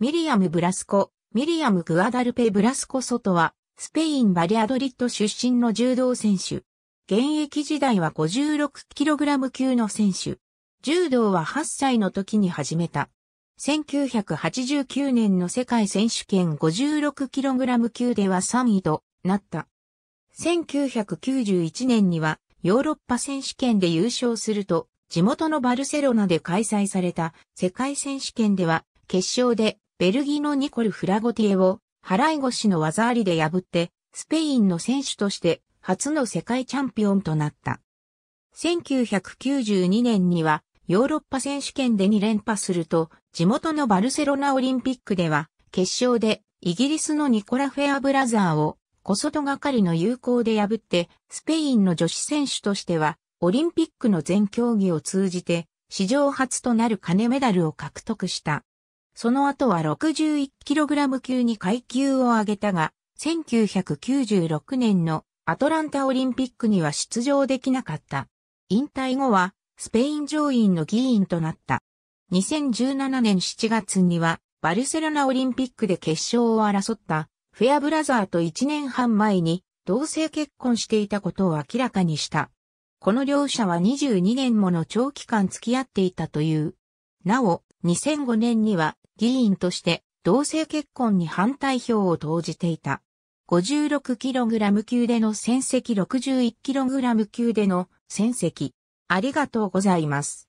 ミリアム・ブラスコ、ミリアム・グアダルペ・ブラスコ・ソトは、スペイン・バリアドリッド出身の柔道選手。現役時代は 56kg 級の選手。柔道は8歳の時に始めた。1989年の世界選手権 56kg 級では3位となった。1991年にはヨーロッパ選手権で優勝すると、地元のバルセロナで開催された世界選手権では決勝でベルギーのニコル・フラゴティエを払い腰の技ありで破って、スペインの選手として初の世界チャンピオンとなった。1992年にはヨーロッパ選手権で2連覇すると、地元のバルセロナオリンピックでは、決勝でイギリスのニコラ・フェアブラザーを小外がかりの友好で破って、スペインの女子選手としては、オリンピックの全競技を通じて、史上初となる金メダルを獲得した。その後は 61kg 級に階級を上げたが、1996年のアトランタオリンピックには出場できなかった。引退後は、スペイン上院の議員となった。2017年7月には、バルセロナオリンピックで決勝を争った、フェアブラザーと1年半前に、同性結婚していたことを明らかにした。この両者は22年もの長期間付き合っていたという。なお、2005年には議員として同性結婚に反対票を投じていた。56kg 級での戦績 61kg 級での戦績。ありがとうございます。